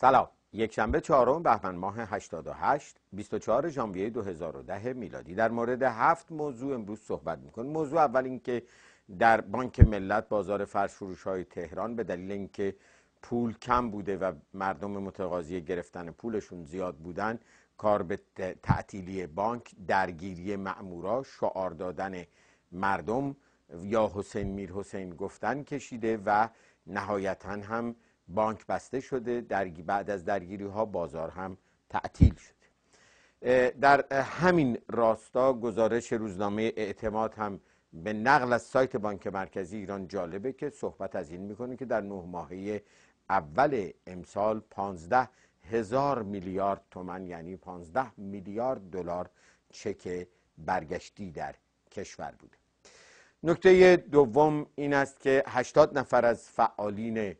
سلام یکشنبه چهارم بهمن ماه 88 24 ژانویه 2010 میلادی در مورد هفت موضوع امروز صحبت میکنم موضوع اول اینکه در بانک ملت بازار فرش های تهران به دلیل اینکه پول کم بوده و مردم متقاضی گرفتن پولشون زیاد بودن کار به تعطیلی بانک درگیری مأمورا شعار دادن مردم یا حسین میر حسین گفتن کشیده و نهایتا هم بانک بسته شده درگی بعد از درگیری ها بازار هم تعطیل شده در همین راستا گزارش روزنامه اعتماد هم به نقل از سایت بانک مرکزی ایران جالبه که صحبت از این میکنه که در نه ماهه اول امسال 15 هزار میلیارد تومن یعنی 15 میلیارد دلار چک برگشتی در کشور بوده نکته دوم این است که 80 نفر از فعالین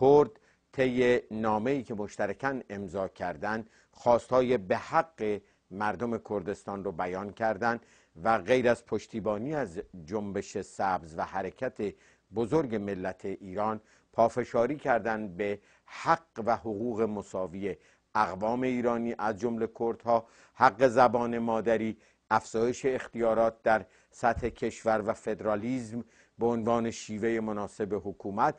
کرد طی نامه‌ای که مشترکاً امضا کردند خواستهای به حق مردم کردستان رو بیان کردند و غیر از پشتیبانی از جنبش سبز و حرکت بزرگ ملت ایران پافشاری کردند به حق و حقوق مساوی اقوام ایرانی از جمله کردها حق زبان مادری افزایش اختیارات در سطح کشور و فدرالیزم به عنوان شیوه مناسب حکومت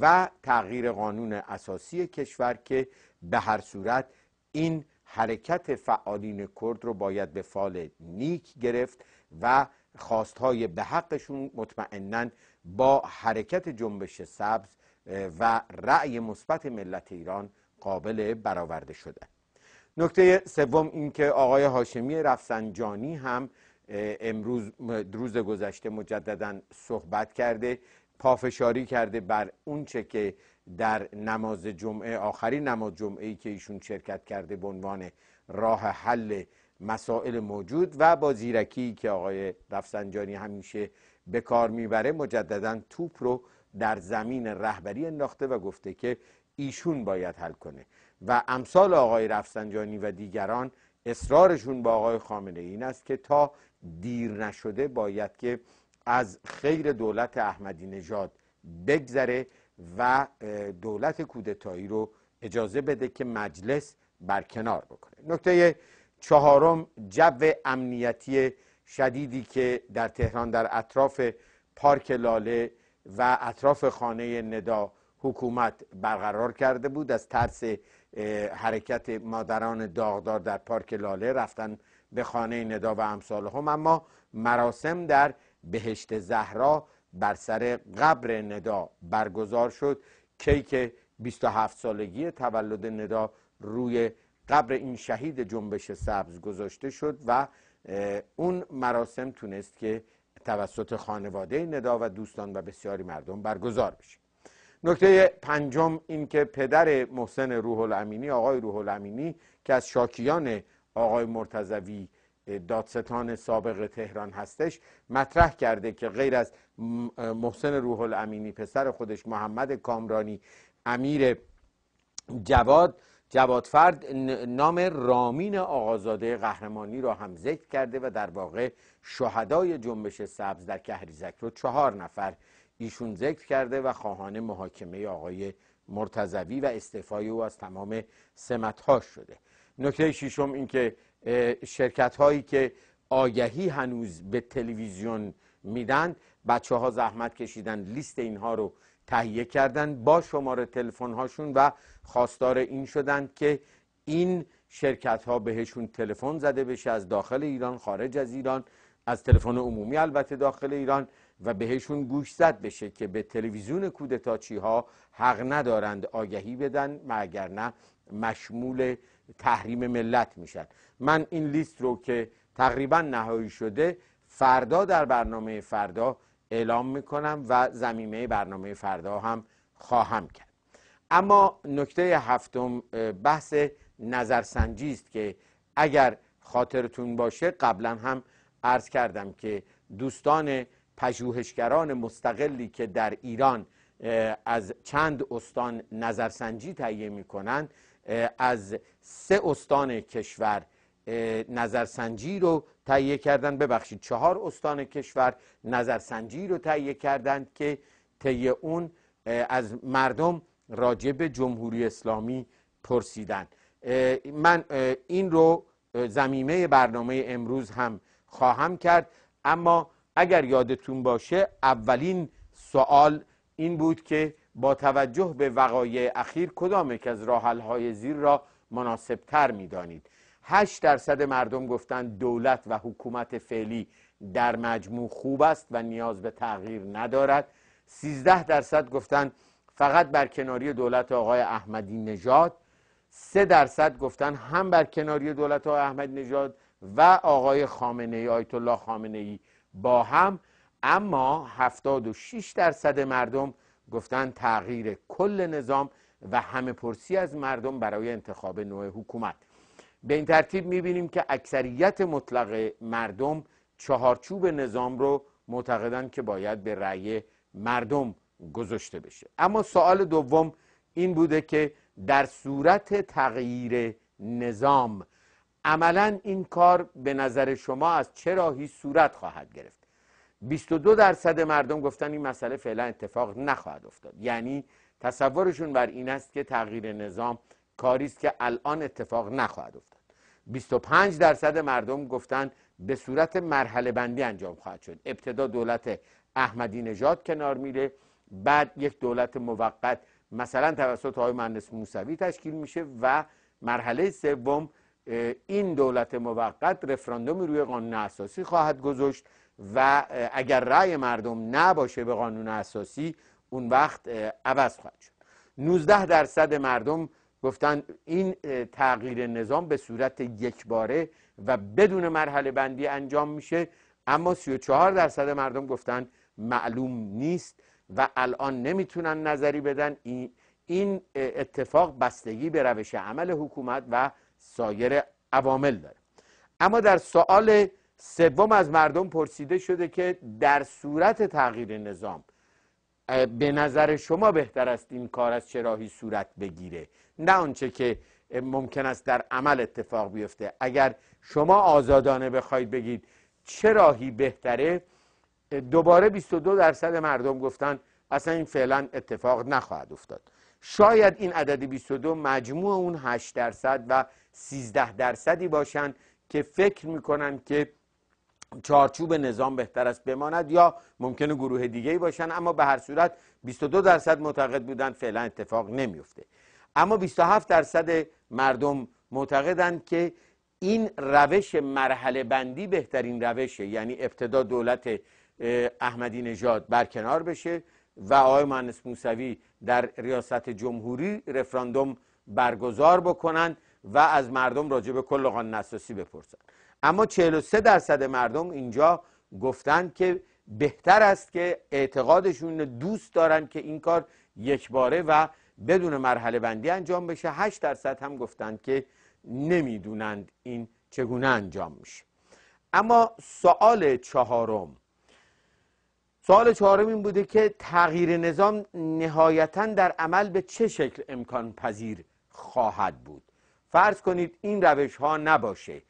و تغییر قانون اساسی کشور که به هر صورت این حرکت فعالین کرد رو باید به فال نیک گرفت و خواستهای به حقشون مطمئنا با حرکت جنبش سبز و رأی مثبت ملت ایران قابل برآورده شده نکته سوم اینکه آقای هاشمی رفسنجانی هم امروز روز گذشته مجددا صحبت کرده پافشاری کرده بر اونچه که در نماز جمعه آخرین نماز جمعه ای که ایشون شرکت کرده به عنوان راه حل مسائل موجود و با زیرکی که آقای رفسنجانی همیشه به کار میبره مجددا توپ رو در زمین رهبری انداخته و گفته که ایشون باید حل کنه و امثال آقای رفسنجانی و دیگران اصرارشون با آقای خامنه این است که تا دیر نشده باید که از خیر دولت احمدی نژاد بگذره و دولت کودتایی رو اجازه بده که مجلس برکنار بکنه نکته چهارم جو امنیتی شدیدی که در تهران در اطراف پارک لاله و اطراف خانه ندا حکومت برقرار کرده بود از ترس حرکت مادران داغدار در پارک لاله رفتن به خانه ندا و امثال هم اما مراسم در بهشت زهرا بر سر قبر ندا برگزار شد کیک 27 سالگی تولد ندا روی قبر این شهید جنبش سبز گذاشته شد و اون مراسم تونست که توسط خانواده ندا و دوستان و بسیاری مردم برگزار بشه نکته پنجم این که پدر محسن روح الامینی آقای روح الامینی که از شاکیان آقای مرتزوی دادستان سابق تهران هستش مطرح کرده که غیر از محسن روح الامینی پسر خودش محمد کامرانی امیر جواد جوادفرد نام رامین آقازاده قهرمانی را هم ذکر کرده و در واقع شهدای جنبش سبز در کهریزک رو چهار نفر ایشون ذکر کرده و خواهان محاکمه آقای مرتضوی و استعفای او از تمام سمتها شده نکته ششم اینکه شرکت هایی که آگهی هنوز به تلویزیون میدن بچه ها زحمت کشیدن لیست اینها رو تهیه کردن با شماره تلفن هاشون و خواستار این شدند که این شرکت ها بهشون تلفن زده بشه از داخل ایران خارج از ایران از تلفن عمومی البته داخل ایران و بهشون گوش زد بشه که به تلویزیون کودتاچی ها حق ندارند آگهی بدن و نه مشمول تحریم ملت میشن من این لیست رو که تقریبا نهایی شده فردا در برنامه فردا اعلام میکنم و زمینه برنامه فردا هم خواهم کرد اما نکته هفتم بحث نظرسنجی است که اگر خاطرتون باشه قبلا هم عرض کردم که دوستان پژوهشگران مستقلی که در ایران از چند استان نظرسنجی تهیه کنند از سه استان کشور نظرسنجی رو تهیه کردن ببخشید چهار استان کشور نظرسنجی رو تهیه کردند که طی اون از مردم راجع به جمهوری اسلامی پرسیدن من این رو زمیمه برنامه امروز هم خواهم کرد اما اگر یادتون باشه اولین سوال این بود که با توجه به وقایع اخیر کدام یک از راحل های زیر را مناسب تر می دانید 8 درصد مردم گفتند دولت و حکومت فعلی در مجموع خوب است و نیاز به تغییر ندارد 13 درصد گفتند فقط بر کناری دولت آقای احمدی نژاد 3 درصد گفتند هم بر کناری دولت آقای احمدی نژاد و آقای خامنه ای آیت الله خامنه ای با هم اما 76 درصد مردم گفتن تغییر کل نظام و همه پرسی از مردم برای انتخاب نوع حکومت به این ترتیب میبینیم که اکثریت مطلق مردم چهارچوب نظام رو معتقدن که باید به رأی مردم گذاشته بشه اما سوال دوم این بوده که در صورت تغییر نظام عملا این کار به نظر شما از چه راهی صورت خواهد گرفت 22 درصد مردم گفتن این مسئله فعلا اتفاق نخواهد افتاد یعنی تصورشون بر این است که تغییر نظام کاری است که الان اتفاق نخواهد افتاد 25 درصد مردم گفتن به صورت مرحله بندی انجام خواهد شد ابتدا دولت احمدی نژاد کنار میره بعد یک دولت موقت مثلا توسط های مهندس موسوی تشکیل میشه و مرحله سوم این دولت موقت رفراندومی روی قانون اساسی خواهد گذاشت و اگر رأی مردم نباشه به قانون اساسی اون وقت عوض خواهد شد 19 درصد مردم گفتن این تغییر نظام به صورت یکباره و بدون مرحله بندی انجام میشه اما 34 درصد مردم گفتن معلوم نیست و الان نمیتونن نظری بدن این اتفاق بستگی به روش عمل حکومت و سایر عوامل داره اما در سوال سوم از مردم پرسیده شده که در صورت تغییر نظام به نظر شما بهتر است این کار از چه راهی صورت بگیره نه آنچه که ممکن است در عمل اتفاق بیفته اگر شما آزادانه بخواید بگید چه راهی بهتره دوباره 22 درصد مردم گفتن اصلا این فعلا اتفاق نخواهد افتاد شاید این عدد 22 مجموع اون 8 درصد و 13 درصدی باشند که فکر میکنن که چارچوب نظام بهتر است بماند یا ممکنه گروه دیگه ای باشن اما به هر صورت 22 درصد معتقد بودن فعلا اتفاق نمیفته اما 27 درصد مردم معتقدند که این روش مرحله بندی بهترین روشه یعنی ابتدا دولت احمدی نژاد برکنار بشه و آقای مهندس موسوی در ریاست جمهوری رفراندوم برگزار بکنند و از مردم راجع به کل قانون اساسی بپرسند اما 43 درصد مردم اینجا گفتند که بهتر است که اعتقادشون دوست دارن که این کار یکباره و بدون مرحله بندی انجام بشه 8 درصد هم گفتند که نمیدونند این چگونه انجام میشه اما سوال چهارم سوال چهارم این بوده که تغییر نظام نهایتا در عمل به چه شکل امکان پذیر خواهد بود فرض کنید این روش ها نباشه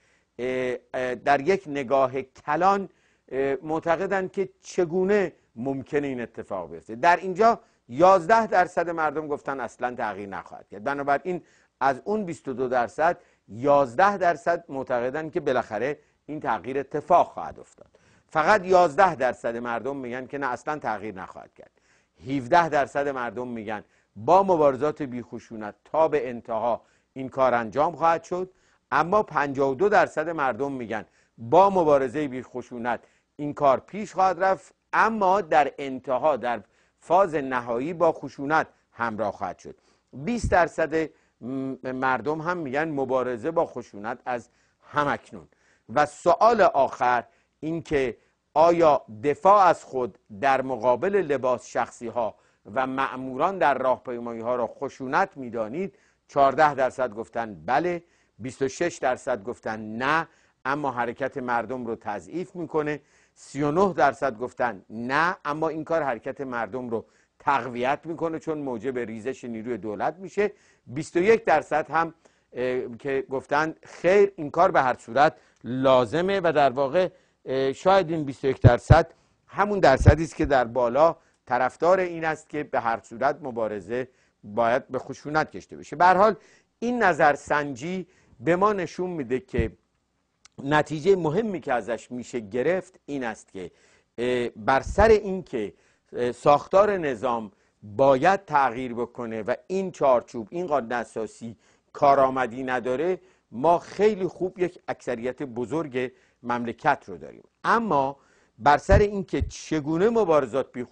در یک نگاه کلان معتقدند که چگونه ممکن این اتفاق بیفته در اینجا 11 درصد مردم گفتن اصلا تغییر نخواهد کرد بنابراین از اون 22 درصد 11 درصد معتقدند که بالاخره این تغییر اتفاق خواهد افتاد فقط 11 درصد مردم میگن که نه اصلا تغییر نخواهد کرد 17 درصد مردم میگن با مبارزات بیخشونت تا به انتها این کار انجام خواهد شد اما 52 درصد مردم میگن با مبارزه بیخشونت این کار پیش خواهد رفت اما در انتها در فاز نهایی با خشونت همراه خواهد شد 20 درصد مردم هم میگن مبارزه با خشونت از همکنون و سوال آخر اینکه آیا دفاع از خود در مقابل لباس شخصی ها و معموران در راهپیمایی ها را خشونت دانید؟ 14 درصد گفتن بله 26 درصد گفتن نه اما حرکت مردم رو تضعیف میکنه 39 درصد گفتن نه اما این کار حرکت مردم رو تقویت میکنه چون موجب ریزش نیروی دولت میشه 21 درصد هم که گفتن خیر این کار به هر صورت لازمه و در واقع شاید این 21 درصد همون درصدی است که در بالا طرفدار این است که به هر صورت مبارزه باید به خشونت کشته بشه به حال این نظر سنجی به ما نشون میده که نتیجه مهمی که ازش میشه گرفت این است که بر سر اینکه ساختار نظام باید تغییر بکنه و این چارچوب این قانون اساسی کارآمدی نداره ما خیلی خوب یک اکثریت بزرگ مملکت رو داریم اما بر سر اینکه چگونه مبارزات بی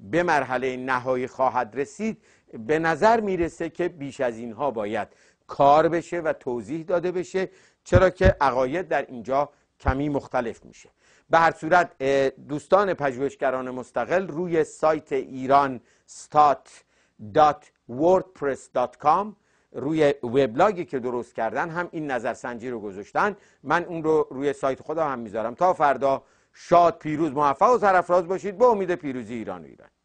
به مرحله نهایی خواهد رسید به نظر میرسه که بیش از اینها باید کار بشه و توضیح داده بشه چرا که عقاید در اینجا کمی مختلف میشه به هر صورت دوستان پژوهشگران مستقل روی سایت ایران start.wordpress.com روی وبلاگی که درست کردن هم این نظرسنجی رو گذاشتن من اون رو روی سایت خدا هم میذارم تا فردا شاد پیروز موفق و سرافراز باشید با امید پیروزی ایران و ایران